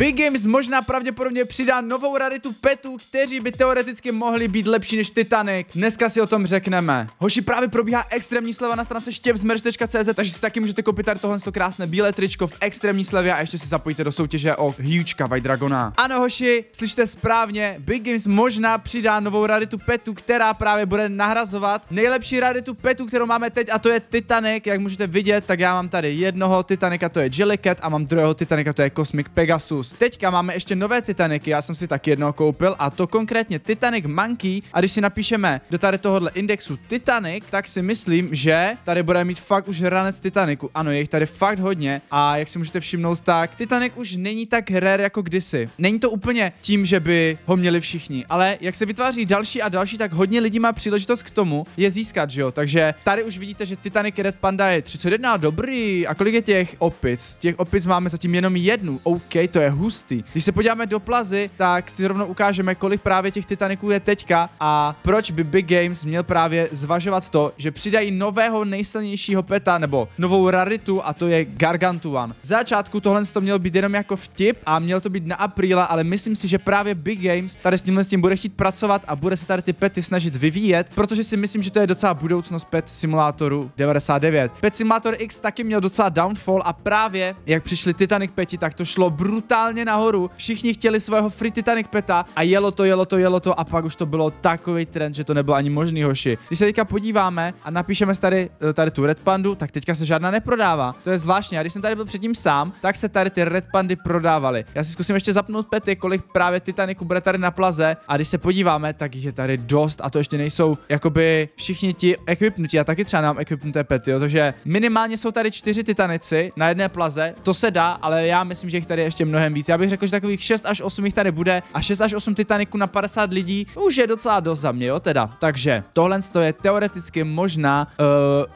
Big Games možná pravděpodobně přidá novou raritu petů, kteří by teoreticky mohli být lepší než Titanic. Dneska si o tom řekneme. Hoši právě probíhá extrémní sleva na stránce štěpzmerch.cz, takže si taky můžete koupit tady tohle krásné bílé tričko v extrémní slevě a ještě se zapojíte do soutěže o Huge Kavaj Dragona. Ano, hoši, slyšte správně, Big Games možná přidá novou raritu petů, která právě bude nahrazovat nejlepší raritu petů, kterou máme teď, a to je Titanic. Jak můžete vidět, tak já mám tady jednoho Titanica, to je Jellycat, a mám druhého Titanica, to je Cosmic Pegasus. Magnus. Teďka máme ještě nové Titaniky, já jsem si tak jedno koupil a to konkrétně Titanic Monkey a když si napíšeme do tady tohohle indexu Titanic, tak si myslím, že tady bude mít fakt už ranec Titaniku. Ano, je jich tady fakt hodně a jak si můžete všimnout, tak Titanic už není tak rare jako kdysi. Není to úplně tím, že by ho měli všichni, ale jak se vytváří další a další, tak hodně lidí má příležitost k tomu je získat, že jo? Takže tady už vidíte, že Titanic Red Panda je 31, dobrý. A kolik je těch opic? Těch opic máme zatím jenom jednu. OK, to je hustý. Když se podíváme do Plazy, tak si rovnou ukážeme, kolik právě těch Titaniků je teďka a proč by Big Games měl právě zvažovat to, že přidají nového nejsilnějšího peta nebo novou raritu a to je Gargantuan. V začátku tohle to mělo být jenom jako vtip a měl to být na apríla, ale myslím si, že právě Big Games tady s tímhle s tím bude chtít pracovat a bude se tady ty pety snažit vyvíjet, protože si myslím, že to je docela budoucnost pet simulátoru 99. Pet Simulator X taky měl docela downfall a právě jak přišli Titanic peti, tak to šlo brutálně totálně nahoru. Všichni chtěli svého Free Titanic peta a jelo to, jelo to, jelo to a pak už to bylo takový trend, že to nebylo ani možný, hoši. Když se teďka podíváme a napíšeme tady, eh, tady tu Red Pandu, tak teďka se žádná neprodává. To je zvláštní. A když jsem tady byl předtím sám, tak se tady ty Red Pandy prodávaly. Já si zkusím ještě zapnout pety, kolik právě Titaniku bude tady na plaze. A když se podíváme, tak jich je tady dost a to ještě nejsou jakoby všichni ti ekvipnutí. Já taky třeba nám ekvipnuté pety, jo, takže minimálně jsou tady čtyři Titanici na jedné plaze. To se dá, ale já myslím, že jich tady ještě mnohem víc. Já bych řekl, že takových 6 až 8 jich tady bude a 6 až 8 Titaniců na 50 lidí už je docela dost za mě, jo teda. Takže tohle je teoreticky možná uh,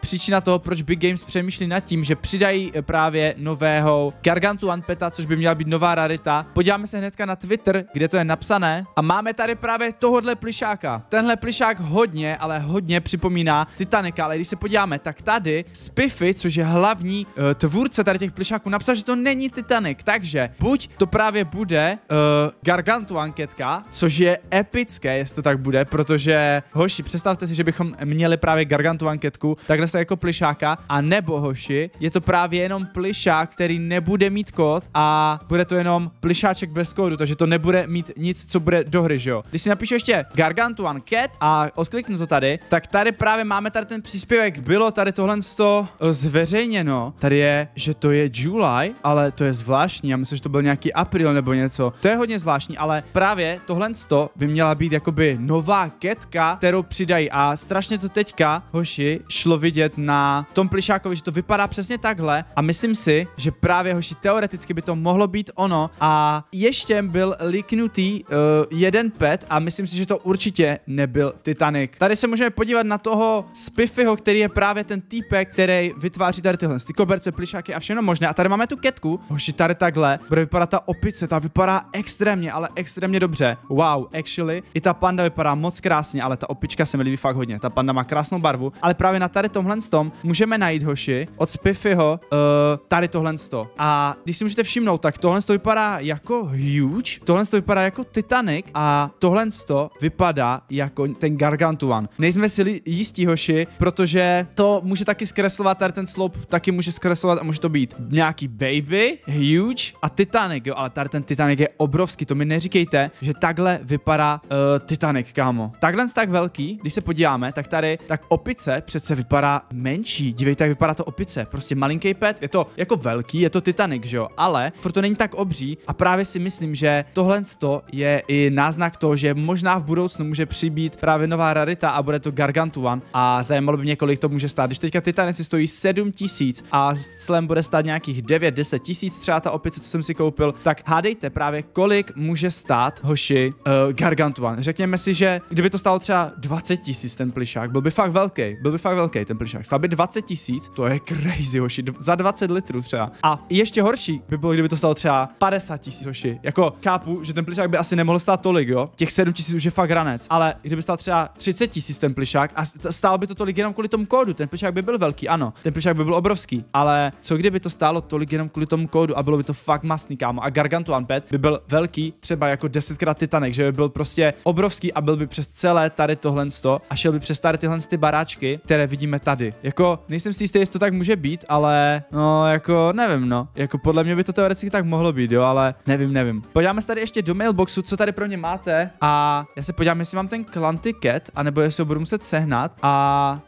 příčina toho, proč Big Games přemýšlí nad tím, že přidají eh, právě nového Gargantu Anpeta, což by měla být nová rarita. Podíváme se hnedka na Twitter, kde to je napsané a máme tady právě tohohle plišáka. Tenhle plišák hodně, ale hodně připomíná Titanika, ale když se podíváme, tak tady Spiffy, což je hlavní uh, tvůrce tady těch plišáků, napsal, že to není Titanic, takže buď to právě bude uh, eh, Gargantu anketka, což je epické, jestli to tak bude, protože hoši, představte si, že bychom měli právě Gargantu anketku, takhle se jako plišáka, a nebo hoši, je to právě jenom plišák, který nebude mít kód a bude to jenom plišáček bez kódu, takže to nebude mít nic, co bude do hry, že jo. Když si napíšu ještě Gargantu anket a odkliknu to tady, tak tady právě máme tady ten příspěvek, bylo tady tohle eh, zveřejněno, tady je, že to je July, ale to je zvláštní, já myslím, že to byl nějaký nějaký April nebo něco. To je hodně zvláštní, ale právě tohle by měla být jakoby nová ketka, kterou přidají a strašně to teďka, hoši, šlo vidět na tom Plišákovi, že to vypadá přesně takhle a myslím si, že právě hoši teoreticky by to mohlo být ono a ještě byl liknutý uh, jeden pet a myslím si, že to určitě nebyl Titanic. Tady se můžeme podívat na toho Spiffyho, který je právě ten týpek, který vytváří tady tyhle ty koberce, plišáky a všechno možné. A tady máme tu ketku, hoši tady takhle, bude vypadat ta opice, ta vypadá extrémně, ale extrémně dobře. Wow, actually, i ta panda vypadá moc krásně, ale ta opička se mi líbí fakt hodně. Ta panda má krásnou barvu, ale právě na tady tomhle tom můžeme najít hoši od Spiffyho uh, tady tohle sto. A když si můžete všimnout, tak tohle to vypadá jako huge, tohle to vypadá jako Titanic a tohle to vypadá jako ten Gargantuan. Nejsme si jistí hoši, protože to může taky zkreslovat, tady ten slop, taky může zkreslovat a může to být nějaký baby, huge a Titanic. Titanic, jo, ale tady ten Titanic je obrovský, to mi neříkejte, že takhle vypadá uh, Titanic, kámo. Takhle tak velký, když se podíváme, tak tady, tak opice přece vypadá menší, dívejte, jak vypadá to opice, prostě malinký pet, je to jako velký, je to Titanic, že jo, ale proto není tak obří a právě si myslím, že tohle je i náznak toho, že možná v budoucnu může přibít právě nová rarita a bude to Gargantuan a zajímalo by mě, kolik to může stát. Když teďka Titanic si stojí 7 a slem bude stát nějakých 9-10 tisíc, třeba ta opice, co jsem si koupil, koupil, tak hádejte právě, kolik může stát hoši uh, Gargantuan. Řekněme si, že kdyby to stálo třeba 20 tisíc ten plišák, byl by fakt velký, byl by fakt velký ten plišák. Stál by 20 tisíc, to je crazy hoši, Dv za 20 litrů třeba. A ještě horší by bylo, kdyby to stalo třeba 50 tisíc hoši. Jako kápu, že ten plišák by asi nemohl stát tolik, jo. Těch 7 tisíc už je fakt ranec, ale kdyby stál třeba 30 tisíc ten plišák a stál by to tolik jenom kvůli tomu kódu, ten plišák by byl velký, ano, ten plišák by byl obrovský, ale co kdyby to stálo tolik jenom kvůli tomu kódu a bylo by to fakt masný, kámo. A Gargantuan Pet by byl velký, třeba jako desetkrát Titanic, že by byl prostě obrovský a byl by přes celé tady tohle sto a šel by přes tady tyhle ty baráčky, které vidíme tady. Jako nejsem si jistý, jestli to tak může být, ale no jako nevím, no. Jako podle mě by to teoreticky tak mohlo být, jo, ale nevím, nevím. Podíváme se tady ještě do mailboxu, co tady pro ně máte a já se podívám, jestli mám ten klan ticket, anebo jestli ho budu muset sehnat a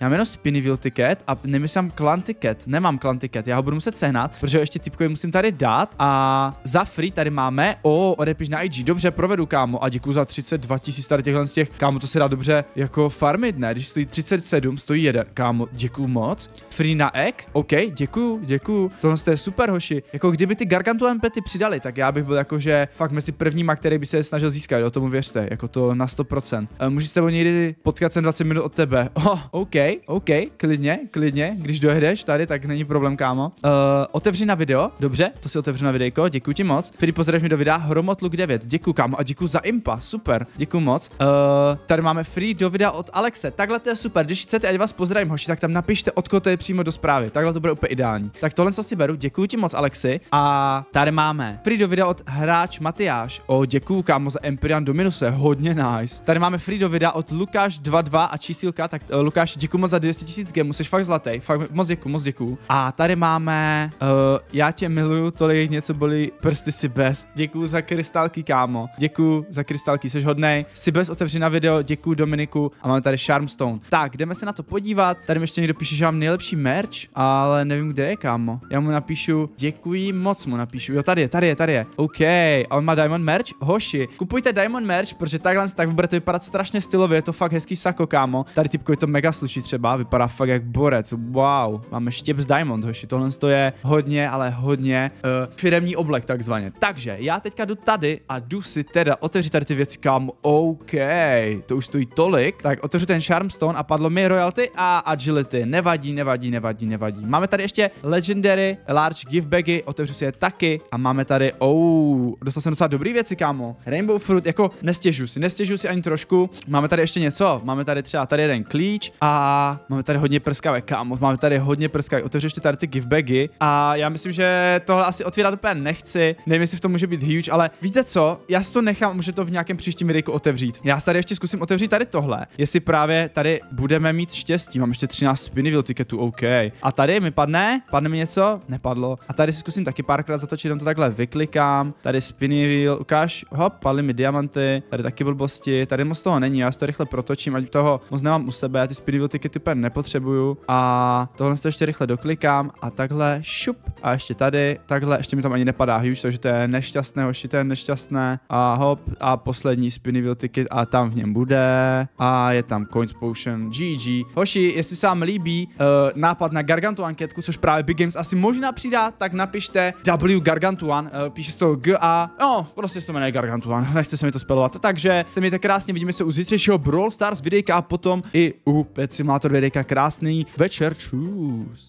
já mám jenom Spinnyville ticket a nemyslím klan ticket, nemám klan ticket, já ho budu muset sehnat, protože ho ještě typkovi musím tady dát a za free tady máme, o, odepiš na IG, dobře, provedu kámo a děkuji za 32 tisíc tady těchhle z těch, kámo, to se dá dobře jako farmit, ne? Když stojí 37, stojí jeden, kámo, děkuji moc. Free na egg, OK, děkuji, děkuji. tohle je super hoši. Jako kdyby ty gargantuan pety přidali, tak já bych byl jako že fakt mezi prvníma, který by se snažil získat, o tomu věřte, jako to na 100%. Eh, můžu s tebou někdy potkat sem 20 minut od tebe. Oh, OK, OK, klidně, klidně, když dojedeš tady, tak není problém, kámo. Uh, otevři na video, dobře, to si otevřu na videjko, děkuji ti moc. Filip, pozdrav mi do videa Hromotluk 9. Děkuji kam a děkuji za impa, super, děkuji moc. Uh, tady máme free do videa od Alexe. Takhle to je super, když chcete, ať vás pozdravím, hoši, tak tam napište, odkud to je přímo do zprávy. Takhle to bude úplně ideální. Tak tohle si beru, děkuji ti moc, Alexi. A tady máme free do videa od hráč Matyáš. O, děkuji kámo za Empirian do minusu, je hodně nice. Tady máme free do videa od Lukáš22 a čísilka, tak uh, Lukáš, děkuji moc za 200 000 gemů, jsi fakt zlatý, fakt moc děkuji, moc děkuji. A tady máme, uh, já tě miluju, tolik něco bolí, Supers, ty best. Děkuji za krystalky, kámo. Děkuji za krystalky, jsi hodnej. Si bez otevři na video, děkuji Dominiku a máme tady Charmstone. Tak, jdeme se na to podívat. Tady mi ještě někdo píše, že mám nejlepší merch, ale nevím, kde je, kámo. Já mu napíšu, děkuji, moc mu napíšu. Jo, tady je, tady je, tady je. OK, a on má Diamond merch? Hoši, kupujte Diamond merch, protože takhle tak to vypadat strašně stylově, je to fakt hezký sako, kámo. Tady typko je to mega sluší třeba, vypadá fakt jak borec. Wow, máme štěp z Diamond, hoši, tohle je hodně, ale hodně uh, firemní oblek, tak takzvaně. Takže já teďka jdu tady a jdu si teda otevřít tady ty věci, kam OK, to už stojí tolik. Tak otevřu ten Charmstone a padlo mi royalty a agility. Nevadí, nevadí, nevadí, nevadí. Máme tady ještě legendary, large baggy, otevřu si je taky a máme tady, oh, dostal jsem docela dobrý věci, kámo. Rainbow fruit, jako nestěžu si, nestěžu si ani trošku. Máme tady ještě něco, máme tady třeba tady jeden klíč a máme tady hodně prskavek, kámo, máme tady hodně prskavek. Otevřu ještě tady ty baggy a já myslím, že tohle asi otvírat úplně nechci, Nevím, jestli v tom může být huge, ale víte co? Já si to nechám, může to v nějakém příštím videu otevřít. Já tady ještě zkusím otevřít tady tohle. Jestli právě tady budeme mít štěstí. Mám ještě 13 spinivil tiketu, OK. A tady mi padne, padne mi něco, nepadlo. A tady si zkusím taky párkrát zatočit, jenom to takhle vyklikám. Tady wheel, ukáž, hop, padly mi diamanty, tady taky blbosti, tady moc toho není, já si to rychle protočím, ať toho moc nemám u sebe, já ty spinivil tikety nepotřebuju. A tohle si to ještě rychle doklikám a takhle šup. A ještě tady, takhle, ještě mi tam ani nepadá huge to, že to je nešťastné, hoši, to je nešťastné a hop a poslední spinny wheel ticket a tam v něm bude a je tam coins potion, GG. Hoši, jestli se vám líbí uh, nápad na Gargantu anketku, což právě Big Games asi možná přidá, tak napište W Gargantuan, uh, píše se to G A, no prostě se to jmenuje Gargantuan, nechce se mi to spelovat, takže se mějte krásně, vidíme se u zítřejšího Brawl Stars videjka a potom i u Pet Simulator videjka, krásný večer, čus.